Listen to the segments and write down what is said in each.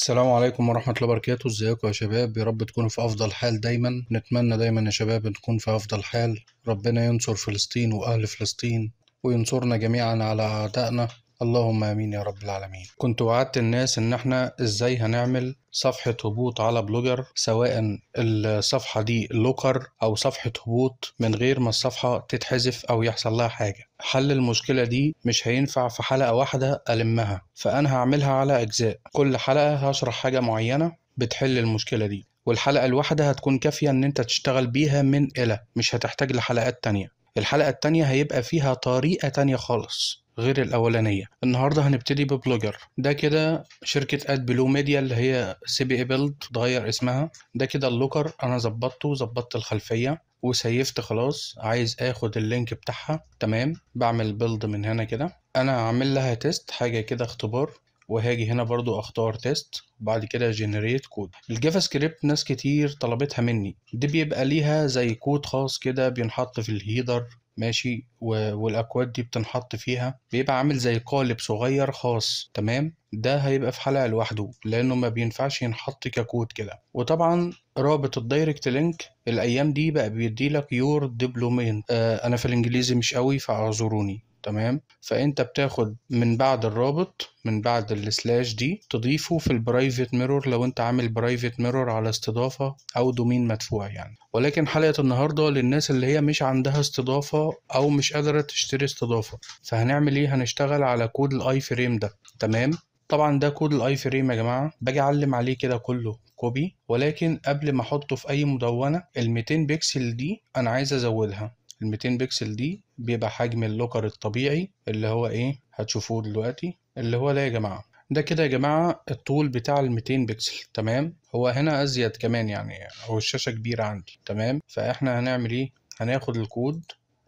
السلام عليكم ورحمة الله وبركاته ازيكم يا شباب يا رب تكونوا في أفضل حال دايما نتمنى دايما يا شباب تكون في أفضل حال ربنا ينصر فلسطين وأهل فلسطين وينصرنا جميعا على أعدائنا اللهم امين يا رب العالمين كنت وعدت الناس ان احنا ازاي هنعمل صفحة هبوط على بلوجر سواء الصفحة دي لوكر أو صفحة هبوط من غير ما الصفحة تتحذف أو يحصل لها حاجة حل المشكلة دي مش هينفع في حلقة واحدة ألمها فأنا هعملها على أجزاء كل حلقة هشرح حاجة معينة بتحل المشكلة دي والحلقة الواحدة هتكون كافية إن أنت تشتغل بيها من إلى مش هتحتاج لحلقات تانية الحلقة التانية هيبقى فيها طريقة تانية خالص غير الاولانيه النهارده هنبتدي ببلوجر ده كده شركه اد بلو ميديا اللي هي سي بي اي بيلد اتغير اسمها ده كده اللوكر انا ظبطته ظبطت الخلفيه وسيفت خلاص عايز اخد اللينك بتاعها تمام بعمل بيلد من هنا كده انا هعمل لها تيست حاجه كده اختبار وهاجي هنا برضو اختار تيست وبعد كده جنريت كود الجافا سكريبت ناس كتير طلبتها مني دي بيبقى ليها زي كود خاص كده بينحط في الهيدر ماشي والاكواد دي بتنحط فيها بيبقى عامل زي قالب صغير خاص تمام ده هيبقى في حلقه لوحده لانه ما بينفعش ينحط ككود كده وطبعا رابط الدايركت لينك الايام دي بقى بيديلك يور دبلومين آه انا في الانجليزي مش قوي فاعذروني تمام فانت بتاخد من بعد الرابط من بعد السلاش دي تضيفه في البرايفت ميرور لو انت عامل برايفت ميرور على استضافه او دومين مدفوع يعني ولكن حلقه النهارده للناس اللي هي مش عندها استضافه او مش قادره تشتري استضافه فهنعمل ايه هنشتغل على كود الاي فريم ده تمام طبعا ده كود الاي فريم يا جماعه باجي اعلم عليه كده كله كوبي ولكن قبل ما احطه في اي مدونه ال 200 بكسل دي انا عايز ازودها ال 200 بكسل دي بيبقى حجم اللوكر الطبيعي اللي هو ايه هتشوفوه دلوقتي اللي هو ده يا جماعه ده كده يا جماعه الطول بتاع ال 200 بكسل تمام هو هنا ازيد كمان يعني هو الشاشه كبيره عندي تمام فاحنا هنعمل ايه هناخد الكود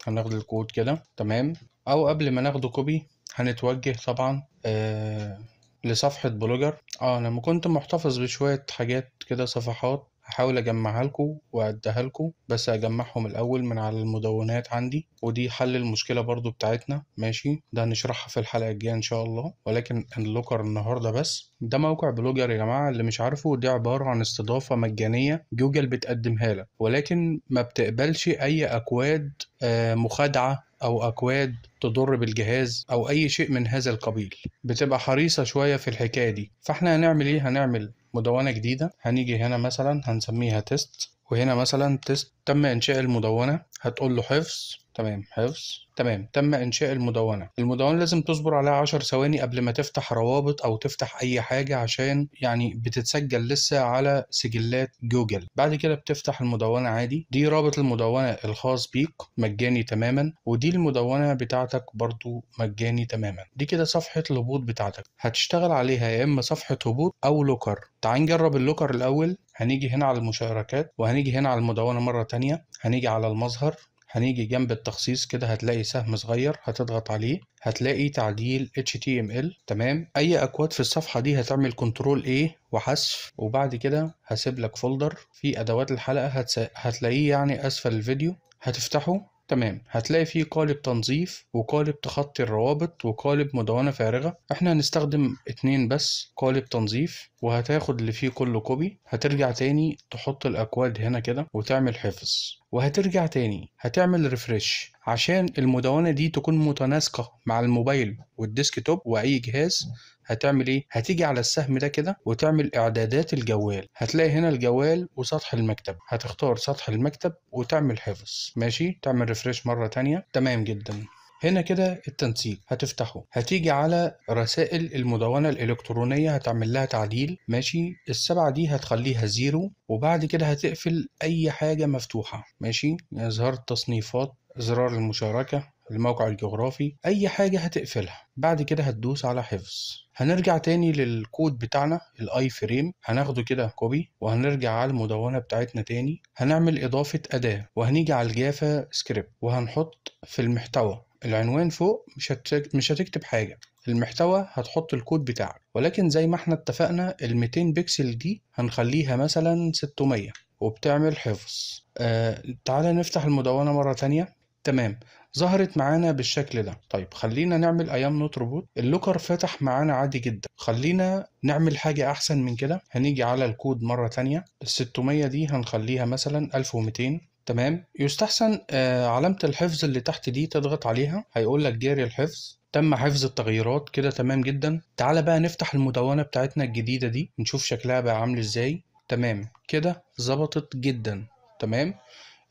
هناخد الكود كده تمام او قبل ما ناخده كوبي هنتوجه طبعا آه لصفحة بلوجر اه انا ما كنت محتفظ بشوية حاجات كده صفحات هحاول اجمعها لكم واديها لكم بس اجمعهم الاول من على المدونات عندي ودي حل المشكله برضو بتاعتنا ماشي ده هنشرحها في الحلقه الجايه ان شاء الله ولكن اللوكر النهارده بس ده موقع بلوجر يا جماعه اللي مش عارفه دي عباره عن استضافه مجانيه جوجل بتقدمها لك ولكن ما بتقبلش اي اكواد آه، مخادعه او اكواد تضر بالجهاز او اي شيء من هذا القبيل بتبقى حريصه شويه في الحكايه دي فاحنا هنعمل ايه هنعمل مدونة جديدة هنيجي هنا مثلا هنسميها تيست وهنا مثلا تيست تم إنشاء المدونة هتقول له حفظ تمام حفظ تمام تم إنشاء المدونة المدونة لازم تصبر عليها 10 ثواني قبل ما تفتح روابط أو تفتح أي حاجة عشان يعني بتتسجل لسه على سجلات جوجل بعد كده بتفتح المدونة عادي دي رابط المدونة الخاص بيك مجاني تماما ودي المدونة بتاعتك برضو مجاني تماما دي كده صفحة الهبوط بتاعتك هتشتغل عليها يا إما صفحة هبوط أو لوكر تعال نجرب اللوكر الأول هنيجي هنا على المشاركات وهنيجي هنا على المدونة مرة تانية تانية هنيجي على المظهر هنيجي جنب التخصيص كده هتلاقي سهم صغير هتضغط عليه هتلاقي تعديل HTML تمام اي اكواد في الصفحة دي هتعمل كنترول A وحذف وبعد كده هسيب لك فولدر في ادوات الحلقة هتلاقيه يعني اسفل الفيديو هتفتحه تمام هتلاقي فيه قالب تنظيف وقالب تخطي الروابط وقالب مدونة فارغة احنا هنستخدم اتنين بس قالب تنظيف وهتاخد اللي فيه كله كوبي هترجع تاني تحط الاكواد هنا كده وتعمل حفظ وهترجع تاني هتعمل ريفرش عشان المدونة دي تكون متناسقة مع الموبايل والديسك توب وأي جهاز هتعمل ايه هتيجي على السهم ده كده وتعمل اعدادات الجوال هتلاقي هنا الجوال وسطح المكتب هتختار سطح المكتب وتعمل حفظ ماشي تعمل ريفرش مرة تانية تمام جدا هنا كده التنسيق هتفتحه هتيجي على رسائل المدونة الإلكترونية هتعمل لها تعديل ماشي السبعة دي هتخليها زيرو وبعد كده هتقفل أي حاجة مفتوحة ماشي إظهار التصنيفات زرار المشاركة الموقع الجغرافي أي حاجة هتقفلها بعد كده هتدوس على حفظ هنرجع تاني للكود بتاعنا الاي فريم هناخده كده كوبي وهنرجع على المدونة بتاعتنا تاني هنعمل إضافة أداة وهنيجي على الجافا سكريبت وهنحط في المحتوى العنوان فوق مش, هتك... مش هتكتب حاجة المحتوى هتحط الكود بتاعك ولكن زي ما احنا اتفقنا ال 200 بكسل دي هنخليها مثلا 600 وبتعمل حفظ آه تعالى نفتح المدونة مرة تانية تمام ظهرت معانا بالشكل ده طيب خلينا نعمل ايام نوت روبوت اللوكر فتح معانا عادي جدا خلينا نعمل حاجة احسن من كده هنيجي على الكود مرة تانية ال 600 دي هنخليها مثلا 1200 تمام يستحسن آه، علامة الحفظ اللي تحت دي تضغط عليها هيقول لك جاري الحفظ تم حفظ التغيرات كده تمام جدا تعال بقى نفتح المدونة بتاعتنا الجديدة دي نشوف شكلها بقى عامل ازاي تمام كده ظبطت جدا تمام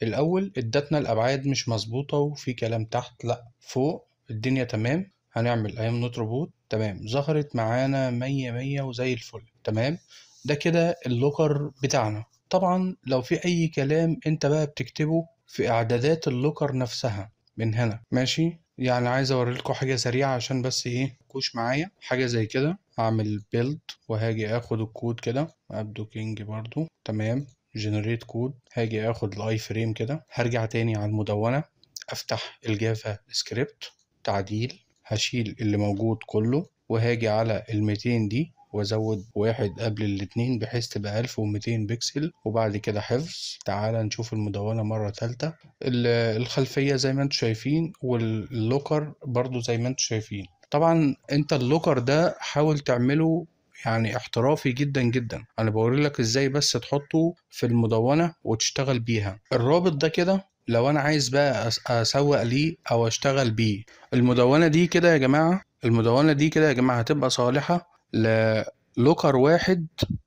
الاول ادتنا الابعاد مش مظبوطة وفي كلام تحت لا فوق الدنيا تمام هنعمل ايام نوت روبوت تمام ظهرت معانا مية مية وزي الفل تمام ده كده اللوكر بتاعنا طبعا لو في اي كلام انت بقى بتكتبه في اعدادات اللوكر نفسها من هنا ماشي يعني عايز لكم حاجه سريعه عشان بس ايه كوش معايا حاجه زي كده هعمل بيلد وهاجي اخد الكود كده ابدو كينج برضو تمام جنريت كود هاجي اخد الاي فريم كده هرجع تاني على المدونه افتح الجافا سكريبت تعديل هشيل اللي موجود كله وهاجي على ال200 دي وازود واحد قبل الاتنين بحيث تبقى 1200 بكسل وبعد كده حفظ تعالى نشوف المدونة مرة تالتة الخلفية زي ما انتم شايفين واللوكر برضو زي ما انتم شايفين طبعا انت اللوكر ده حاول تعمله يعني احترافي جدا جدا انا بقول لك ازاي بس تحطه في المدونة وتشتغل بيها الرابط ده كده لو انا عايز بقى اسوق ليه او اشتغل بيه المدونة دي كده يا جماعة المدونة دي كده يا جماعة هتبقى صالحة لوكر واحد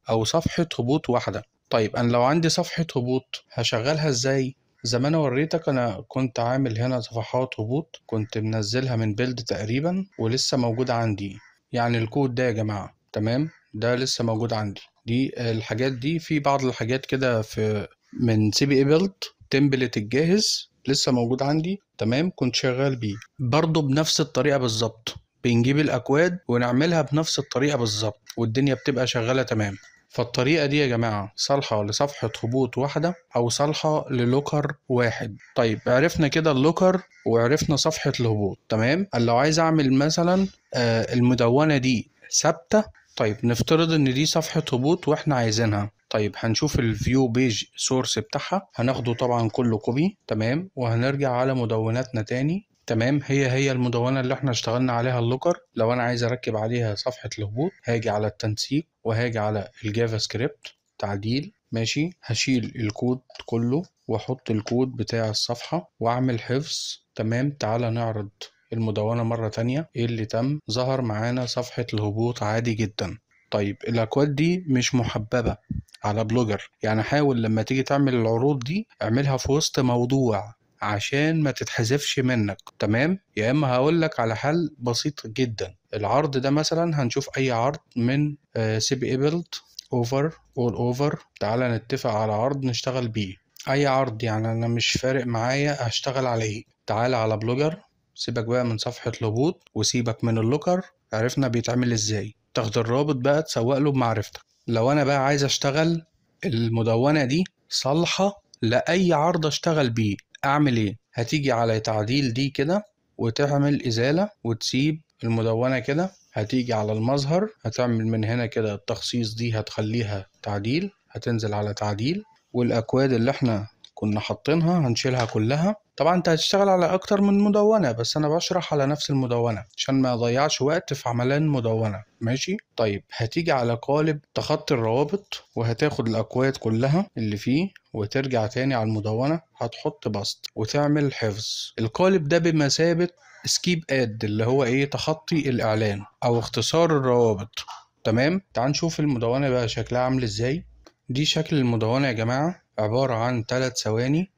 او صفحه هبوط واحده طيب انا لو عندي صفحه هبوط هشغلها ازاي زي ما انا وريتك انا كنت عامل هنا صفحات هبوط كنت منزلها من بيلد تقريبا ولسه موجود عندي يعني الكود ده يا جماعه تمام ده لسه موجود عندي دي الحاجات دي في بعض الحاجات كده في من سي بي اي بيلد تمبلت الجاهز لسه موجود عندي تمام كنت شغال بيه برضه بنفس الطريقه بالظبط بنجيب الأكواد ونعملها بنفس الطريقة بالظبط والدنيا بتبقى شغالة تمام فالطريقة دي يا جماعة صالحة لصفحة هبوط واحدة أو صالحة للوكر واحد طيب عرفنا كده اللوكر وعرفنا صفحة الهبوط تمام لو عايز أعمل مثلا آه، المدونة دي ثابتة طيب نفترض ان دي صفحة هبوط واحنا عايزينها طيب هنشوف الفيو بيج سورس بتاعها هناخده طبعا كله كوبي تمام وهنرجع على مدوناتنا تاني تمام هي هي المدونة اللي احنا اشتغلنا عليها اللوكر لو انا عايز اركب عليها صفحة الهبوط هاجي على التنسيق وهاجي على الجافا سكريبت تعديل ماشي هشيل الكود كله واحط الكود بتاع الصفحة واعمل حفظ تمام تعالى نعرض المدونة مرة تانية ايه اللي تم ظهر معانا صفحة الهبوط عادي جدا طيب الاكواد دي مش محببة على بلوجر يعني حاول لما تيجي تعمل العروض دي اعملها في وسط موضوع عشان ما تتحذفش منك تمام يا اما هقول لك على حل بسيط جدا العرض ده مثلا هنشوف اي عرض من آه، سي بي ايبلت اوفر اول اوفر تعالى نتفق على عرض نشتغل بيه اي عرض يعني انا مش فارق معايا هشتغل على ايه تعالى على بلوجر سيبك بقى من صفحة الهبوط وسيبك من اللوكر عرفنا بيتعمل ازاي تاخد الرابط بقى تسوق له بمعرفتك لو انا بقى عايز اشتغل المدونة دي صالحة لأي عرض اشتغل بيه اعمل ايه هتيجي على تعديل دي كده وتعمل ازالة وتسيب المدونة كده هتيجي على المظهر هتعمل من هنا كده التخصيص دي هتخليها تعديل هتنزل على تعديل والاكواد اللي احنا كنا حاطينها هنشيلها كلها طبعا انت هتشتغل على اكتر من مدونة بس انا بشرح على نفس المدونة عشان ما اضيعش وقت في عملان مدونة ماشي طيب هتيجي على قالب تخطي الروابط وهتاخد الاكواد كلها اللي فيه وترجع تاني على المدونة هتحط بسط وتعمل حفظ القالب ده بمثابة سكيب اد اللي هو ايه تخطي الاعلان او اختصار الروابط تمام تعال نشوف المدونة بقى شكلها عامل ازاي دي شكل المدونة يا جماعة عبارة عن ثلاث ثواني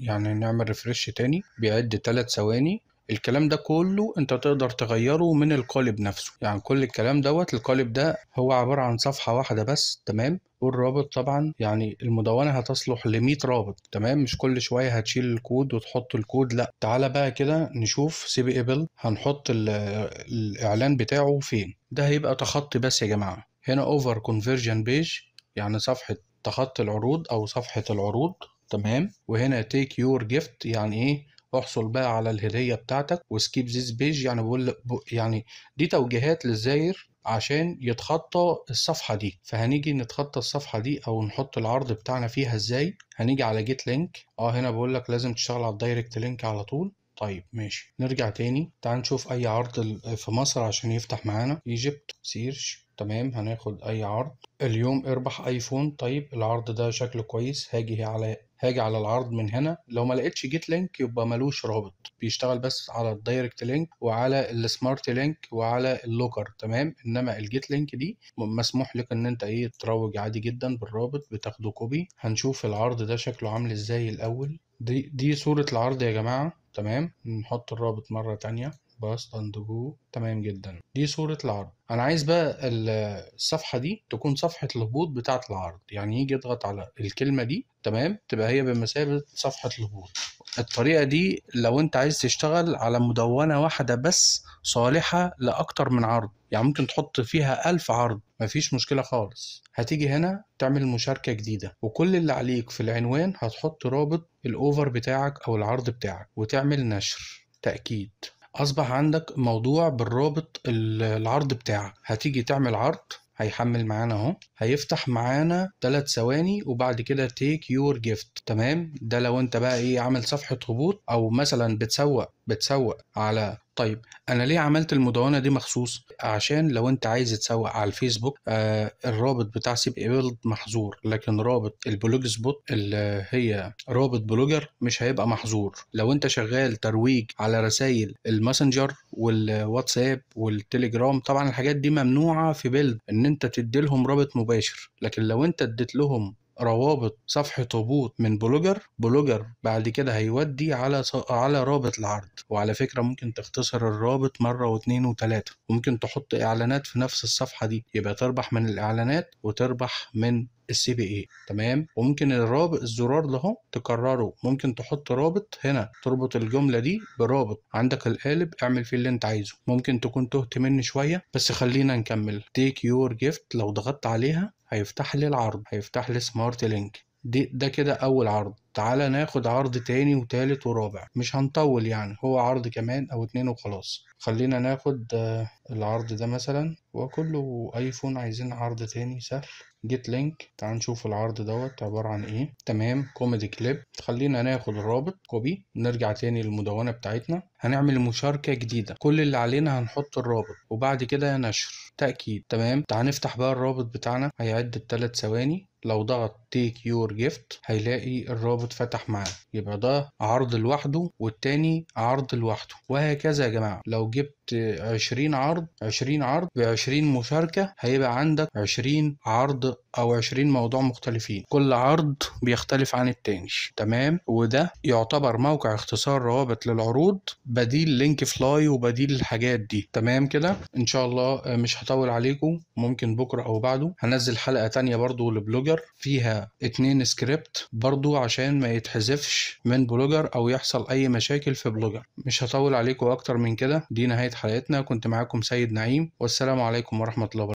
يعني نعمل ريفرش تاني بيعد ثلاث ثواني الكلام ده كله انت تقدر تغيره من القالب نفسه يعني كل الكلام دوت القالب ده هو عبارة عن صفحة واحدة بس تمام والرابط طبعا يعني المدونة هتصلح ل 100 رابط تمام مش كل شوية هتشيل الكود وتحط الكود لا تعالى بقى كده نشوف سي بي ايبل هنحط الاعلان بتاعه فين ده هيبقى تخطي بس يا جماعة هنا اوفر كونفرجن بيج يعني صفحة تخطي العروض او صفحة العروض تمام وهنا تيك يور جيفت يعني ايه احصل بقى على الهدية بتاعتك وسكيب ذيس بيج يعني بقول يعني دي توجيهات للزاير عشان يتخطى الصفحة دي فهنيجي نتخطى الصفحة دي او نحط العرض بتاعنا فيها ازاي هنيجي على جيت لينك اه هنا بقول لك لازم تشتغل على الدايركت لينك على طول طيب ماشي نرجع تاني تعال نشوف اي عرض في مصر عشان يفتح معانا ايجيبت سيرش تمام هناخد اي عرض اليوم اربح ايفون طيب العرض ده شكله كويس هاجي على هاجي على العرض من هنا لو ما لقيتش جيت لينك يبقى ملوش رابط بيشتغل بس على الدايركت لينك وعلى السمارت لينك وعلى اللوكر تمام انما الجيت لينك دي مسموح لك ان انت ايه تروج عادي جدا بالرابط بتاخده كوبي هنشوف العرض ده شكله عامل ازاي الاول دي دي صورة العرض يا جماعة تمام نحط الرابط مرة تانية باست اند جو تمام جدا دي صورة العرض انا عايز بقى الصفحة دي تكون صفحة الهبوط بتاعة العرض يعني يجي يضغط على الكلمة دي تمام تبقى هي بمثابة صفحة الهبوط الطريقة دي لو انت عايز تشتغل على مدونة واحدة بس صالحة لأكتر من عرض يعني ممكن تحط فيها ألف عرض مفيش مشكلة خالص هتيجي هنا تعمل مشاركة جديدة وكل اللي عليك في العنوان هتحط رابط الأوفر بتاعك أو العرض بتاعك وتعمل نشر تأكيد أصبح عندك موضوع بالرابط العرض بتاعك هتيجي تعمل عرض هيحمل معانا اهو هيفتح معانا 3 ثواني وبعد كده تيك يور جيفت تمام ده لو انت بقى ايه عامل صفحه هبوط او مثلا بتسوق بتسوق على طيب انا ليه عملت المدونه دي مخصوص عشان لو انت عايز تسوق على الفيسبوك آه الرابط بتاع سيب ايبلد محظور لكن رابط البلوج سبوت اللي هي رابط بلوجر مش هيبقى محظور لو انت شغال ترويج على رسائل الماسنجر والواتساب والتليجرام طبعا الحاجات دي ممنوعه في بيلد ان انت تدي لهم رابط مباشر لكن لو انت اديت لهم روابط صفحة هبوط من بلوجر بلوجر بعد كده هيودي على على رابط العرض وعلى فكرة ممكن تختصر الرابط مرة واثنين وثلاثة وممكن تحط إعلانات في نفس الصفحة دي يبقى تربح من الإعلانات وتربح من السي بي اي تمام وممكن الرابط الزرار ده تكرره ممكن تحط رابط هنا تربط الجمله دي برابط عندك القالب اعمل فيه اللي انت عايزه ممكن تكون تهت مني شويه بس خلينا نكمل تيك يور جيفت لو ضغطت عليها هيفتح لي العرض هيفتح لي سمارت لينك دي ده كده اول عرض تعالى ناخد عرض تاني وتالت ورابع مش هنطول يعني هو عرض كمان او اتنين وخلاص خلينا ناخد آه، العرض ده مثلا وكله ايفون عايزين عرض تاني سهل جيت لينك تعال نشوف العرض دوت عبارة عن ايه تمام كوميدي كليب خلينا ناخد الرابط كوبي نرجع تاني للمدونة بتاعتنا هنعمل مشاركة جديدة كل اللي علينا هنحط الرابط وبعد كده نشر تأكيد تمام تعال نفتح بقى الرابط بتاعنا هيعد التلات ثواني لو ضغط تيك يور جيفت هيلاقي الرابط فتح معاه يبقى ده عرض لوحده والتاني عرض لوحده وهكذا يا جماعة لو جبت 20 عرض 20 عرض ب 20 مشاركة هيبقى عندك 20 عرض او 20 موضوع مختلفين كل عرض بيختلف عن التاني تمام وده يعتبر موقع اختصار روابط للعروض بديل لينك فلاي وبديل الحاجات دي تمام كده ان شاء الله آه، مش هطول عليكم ممكن بكره او بعده هنزل حلقه تانية برضو لبلوجر فيها اتنين سكريبت برضو عشان ما يتحذفش من بلوجر او يحصل اي مشاكل في بلوجر مش هطول عليكم اكتر من كده دي نهايه حلقتنا كنت معاكم سيد نعيم والسلام عليكم ورحمه الله وبركاته